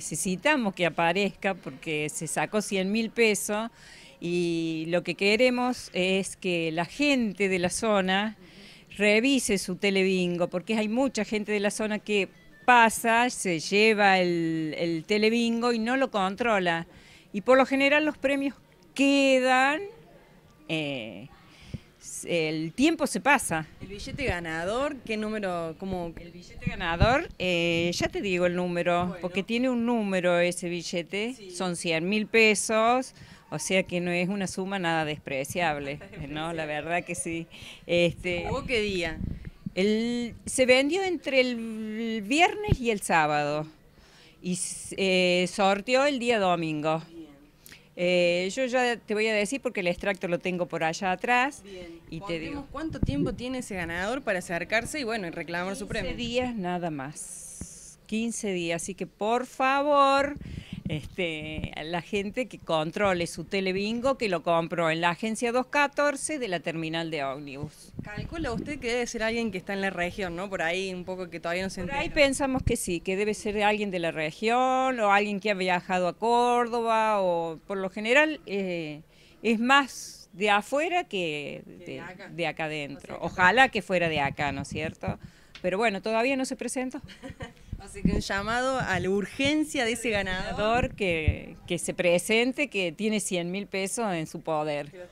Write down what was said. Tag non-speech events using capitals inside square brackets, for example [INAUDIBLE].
necesitamos que aparezca porque se sacó 100 mil pesos y lo que queremos es que la gente de la zona revise su telebingo, porque hay mucha gente de la zona que pasa, se lleva el, telebingo y no lo controla. Y por lo general los premios quedan eh, el tiempo se pasa. ¿El billete ganador? ¿Qué número? Como... El billete ganador, eh, ya te digo el número, porque tiene un número ese billete, son 100 mil pesos. O sea que no es una suma nada despreciable, [LAUGHS] ¿no? La verdad que sí. Este, qué día? El, se vendió entre el viernes y el sábado y eh, sorteó el día domingo. Eh, yo ya te voy a decir porque el extracto lo tengo por allá atrás. Bien. Y te digo. ¿Cuánto tiempo tiene ese ganador para acercarse y bueno, y reclamar su premio? 15 días nada más. 15 días. Así que por favor, este, la gente que controle su telebingo que lo compró en la agencia 214 de la terminal de ómnibus. Calcula usted que debe ser alguien que está en la región, ¿no? Por ahí un poco que todavía no se Por ahí pensamos que sí, que debe ser alguien de la región o alguien que ha viajado a Córdoba o por lo general eh, es más de afuera que de, de acá adentro. Ojalá que fuera de acá, ¿no es cierto? Pero bueno, todavía no se presentó. [LAUGHS] Así que un llamado a la urgencia de ese ganador que, que se presente, que tiene 100 mil pesos en su poder.